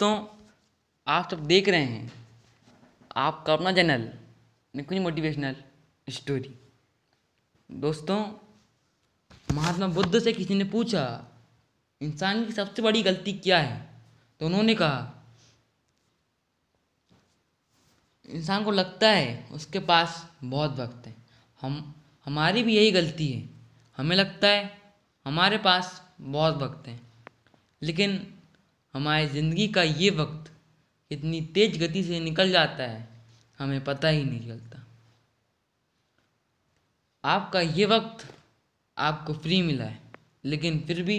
दोस्तों आप सब देख रहे हैं आपका अपना चैनल निकुंज मोटिवेशनल स्टोरी दोस्तों महात्मा बुद्ध से किसी ने पूछा इंसान की सबसे बड़ी गलती क्या है तो उन्होंने कहा इंसान को लगता है उसके पास बहुत वक्त है हम हमारी भी यही गलती है हमें लगता है हमारे पास बहुत वक्त है लेकिन हमारे ज़िंदगी का ये वक्त इतनी तेज गति से निकल जाता है हमें पता ही नहीं चलता आपका ये वक्त आपको फ्री मिला है लेकिन फिर भी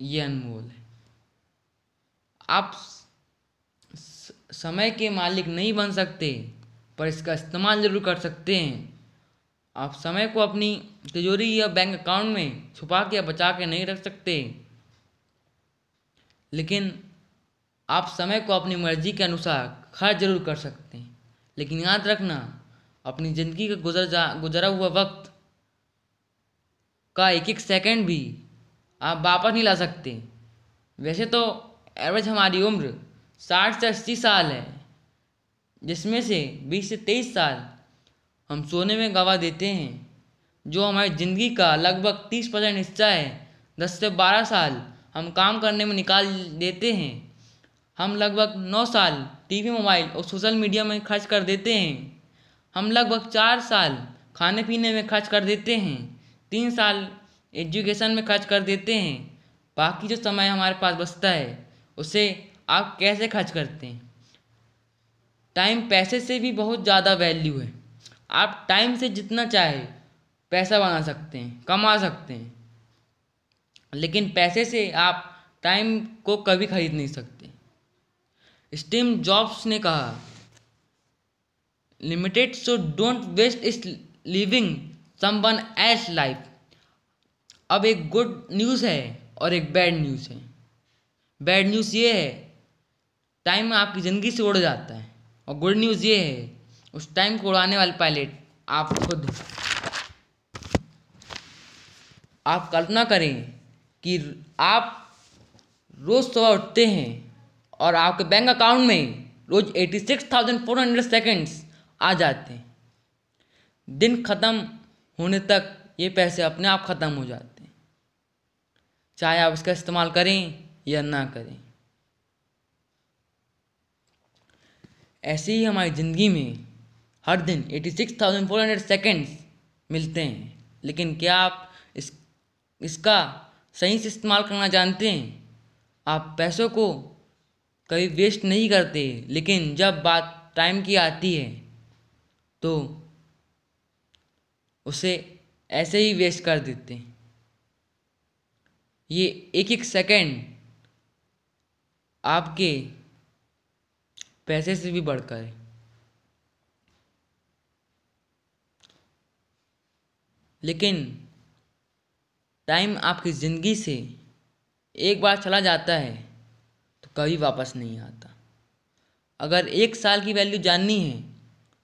ये अनमोल है आप समय के मालिक नहीं बन सकते पर इसका इस्तेमाल ज़रूर कर सकते हैं आप समय को अपनी तिजोरी या बैंक अकाउंट में छुपा के या बचा के नहीं रख सकते लेकिन आप समय को अपनी मर्जी के अनुसार खर्च जरूर कर सकते हैं लेकिन याद रखना अपनी ज़िंदगी का गुजर जा गुजरा हुआ वक्त का एक एक सेकंड भी आप वापस नहीं ला सकते वैसे तो एवरेज हमारी उम्र साठ से अस्सी साल है जिसमें से बीस से तेईस साल हम सोने में गवा देते हैं जो हमारी ज़िंदगी का लगभग तीस परसेंट हिस्सा है दस से बारह साल हम काम करने में निकाल देते हैं हम लगभग नौ साल टीवी मोबाइल और सोशल मीडिया में खर्च कर देते हैं हम लगभग चार साल खाने पीने में खर्च कर देते हैं तीन साल एजुकेशन में खर्च कर देते हैं बाकी जो समय हमारे पास बचता है उसे आप कैसे खर्च करते हैं टाइम पैसे से भी बहुत ज़्यादा वैल्यू है आप टाइम से जितना चाहे पैसा बना सकते हैं कमा सकते हैं लेकिन पैसे से आप टाइम को कभी खरीद नहीं सकते स्टीम जॉब्स ने कहा limited so don't waste is living someone's life अब एक गुड न्यूज़ है और एक बैड न्यूज़ है बैड न्यूज़ ये है टाइम आपकी ज़िंदगी से उड़ जाता है और गुड न्यूज़ ये है उस टाइम को उड़ाने वाले पायलट आप खुद आप कल्पना करें कि आप रोज़ सुबह उठते हैं और आपके बैंक अकाउंट में रोज़ eighty six thousand four hundred seconds आ जाते हैं दिन ख़त्म होने तक ये पैसे अपने आप ख़त्म हो जाते हैं चाहे आप इसका इस्तेमाल करें या ना करें ऐसे ही हमारी ज़िंदगी में हर दिन eighty six thousand four hundred seconds मिलते हैं लेकिन क्या आप इस इसका सही से इस्तेमाल करना जानते हैं आप पैसों को कभी वेस्ट नहीं करते लेकिन जब बात टाइम की आती है तो उसे ऐसे ही वेस्ट कर देते हैं ये एक एक सेकंड आपके पैसे से भी बढ़कर है लेकिन टाइम आपकी ज़िंदगी से एक बार चला जाता है तो कभी वापस नहीं आता अगर एक साल की वैल्यू जाननी है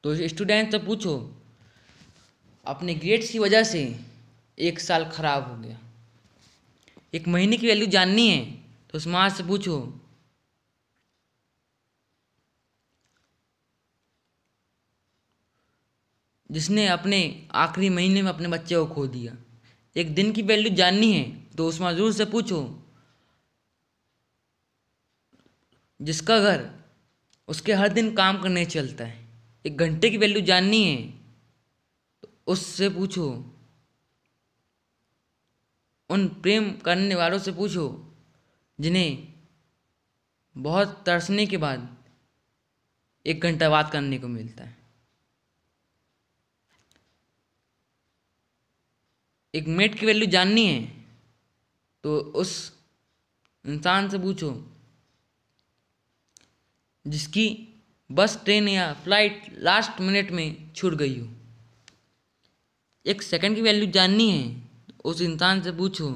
तो स्टूडेंट से पूछो अपने ग्रेड्स की वजह से एक साल खराब हो गया एक महीने की वैल्यू जाननी है तो समाज से पूछो जिसने अपने आखिरी महीने में अपने बच्चे को खो दिया एक दिन की वैल्यू जाननी है तो उस मजदूर से पूछो जिसका घर उसके हर दिन काम करने चलता है एक घंटे की वैल्यू जाननी है तो उससे पूछो उन प्रेम करने वालों से पूछो जिन्हें बहुत तरसने के बाद एक घंटा बात करने को मिलता है एक मिनट की वैल्यू जाननी है तो उस इंसान से पूछो जिसकी बस ट्रेन या फ्लाइट लास्ट मिनट में छूट गई हो एक सेकंड की वैल्यू जाननी है उस इंसान से पूछो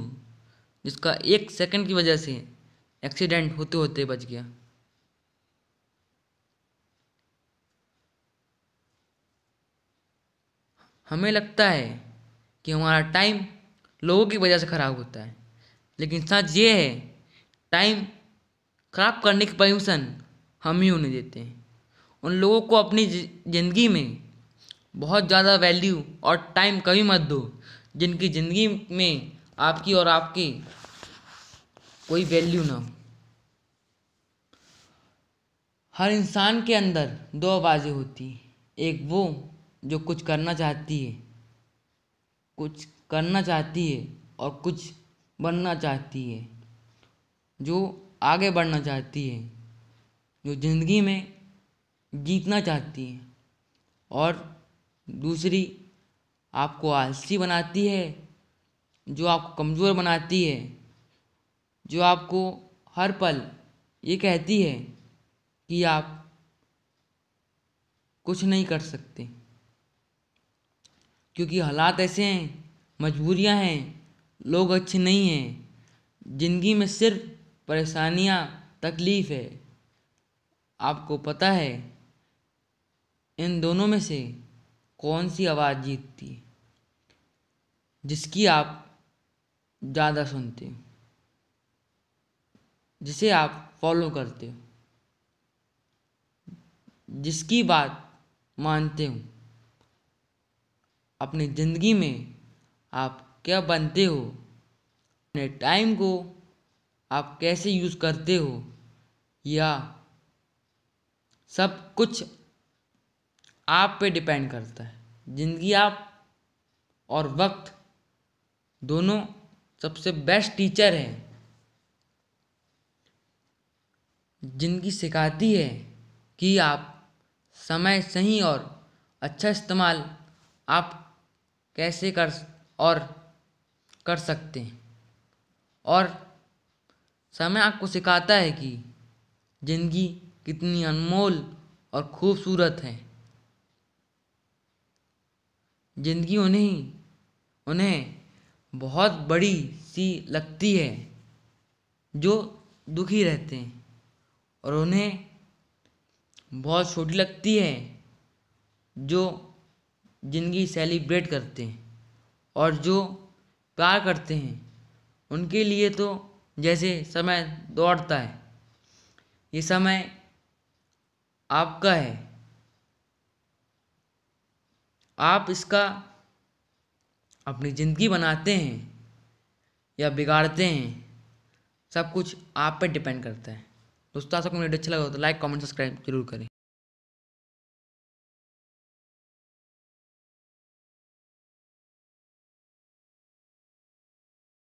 जिसका एक सेकंड की वजह से एक्सीडेंट होते होते बच गया हमें लगता है कि हमारा टाइम लोगों की वजह से ख़राब होता है लेकिन सच ये है टाइम ख़राब करने की परमिशन हम ही उन्हें देते हैं उन लोगों को अपनी ज़िंदगी में बहुत ज़्यादा वैल्यू और टाइम कभी मत दो जिनकी ज़िंदगी में आपकी और आपकी कोई वैल्यू ना हो हर इंसान के अंदर दो आवाज़ें होती एक वो जो कुछ करना चाहती है कुछ करना चाहती है और कुछ बनना चाहती है जो आगे बढ़ना चाहती है जो ज़िंदगी में जीतना चाहती है और दूसरी आपको आलसी बनाती है जो आपको कमज़ोर बनाती है जो आपको हर पल ये कहती है कि आप कुछ नहीं कर सकते क्योंकि हालात ऐसे हैं मजबूरियाँ हैं लोग अच्छे नहीं हैं जिंदगी में सिर्फ परेशानियाँ तकलीफ है आपको पता है इन दोनों में से कौन सी आवाज़ जीतती है जिसकी आप ज़्यादा सुनते हो जिसे आप फॉलो करते हो जिसकी बात मानते हो अपनी ज़िंदगी में आप क्या बनते हो अपने टाइम को आप कैसे यूज़ करते हो या सब कुछ आप पे डिपेंड करता है ज़िंदगी आप और वक्त दोनों सबसे बेस्ट टीचर हैं ज़िंदगी सिखाती है कि आप समय सही और अच्छा इस्तेमाल आप कैसे कर और कर सकते हैं और समय आपको सिखाता है कि ज़िंदगी कितनी अनमोल और खूबसूरत है ज़िंदगी उन्हें उन्हें बहुत बड़ी सी लगती है जो दुखी रहते हैं और उन्हें बहुत छोटी लगती है जो जिंदगी सेलिब्रेट करते हैं और जो प्यार करते हैं उनके लिए तो जैसे समय दौड़ता है ये समय आपका है आप इसका अपनी ज़िंदगी बनाते हैं या बिगाड़ते हैं सब कुछ आप पे डिपेंड करता है दोस्तों आप सबको वीडियो अच्छा लगा तो लाइक कमेंट सब्सक्राइब जरूर करें